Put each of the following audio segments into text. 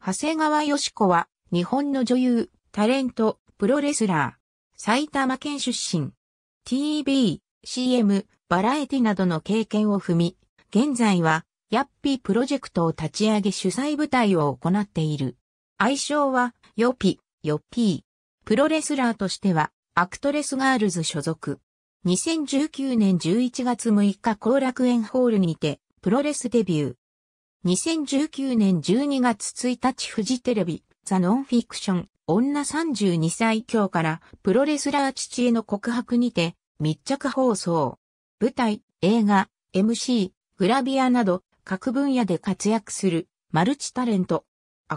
長谷川義子は、日本の女優、タレント、プロレスラー、埼玉県出身。TV、CM、バラエティなどの経験を踏み、現在は、ヤッピープロジェクトを立ち上げ主催舞台を行っている。愛称は、ヨピ、ヨピー。プロレスラーとしては、アクトレスガールズ所属。2019年11月6日後楽園ホールにて、プロレスデビュー。2019年12月1日フジテレビ、ザ・ノンフィクション、女32歳今日からプロレスラー父への告白にて密着放送。舞台、映画、MC、グラビアなど各分野で活躍するマルチタレント。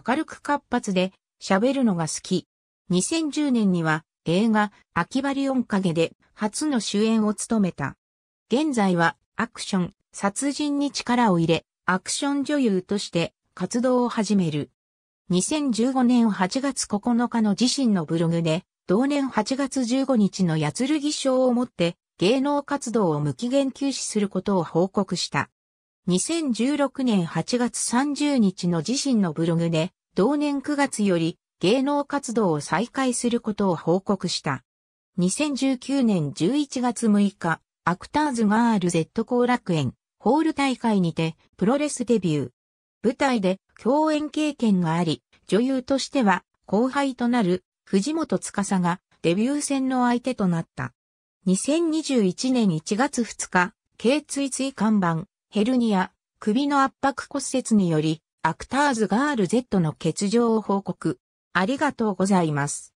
明るく活発で喋るのが好き。2010年には映画、秋張り音影で初の主演を務めた。現在はアクション、殺人に力を入れ、アクション女優として活動を始める。2015年8月9日の自身のブログで、同年8月15日のるぎ賞をもって芸能活動を無期限休止することを報告した。2016年8月30日の自身のブログで、同年9月より芸能活動を再開することを報告した。2019年11月6日、アクターズガール Z 後楽園、ホール大会にてプロレスデビュー。舞台で共演経験があり、女優としては後輩となる藤本司がデビュー戦の相手となった。2021年1月2日、頸椎椎間板、ヘルニア、首の圧迫骨折により、アクターズガール Z の欠場を報告。ありがとうございます。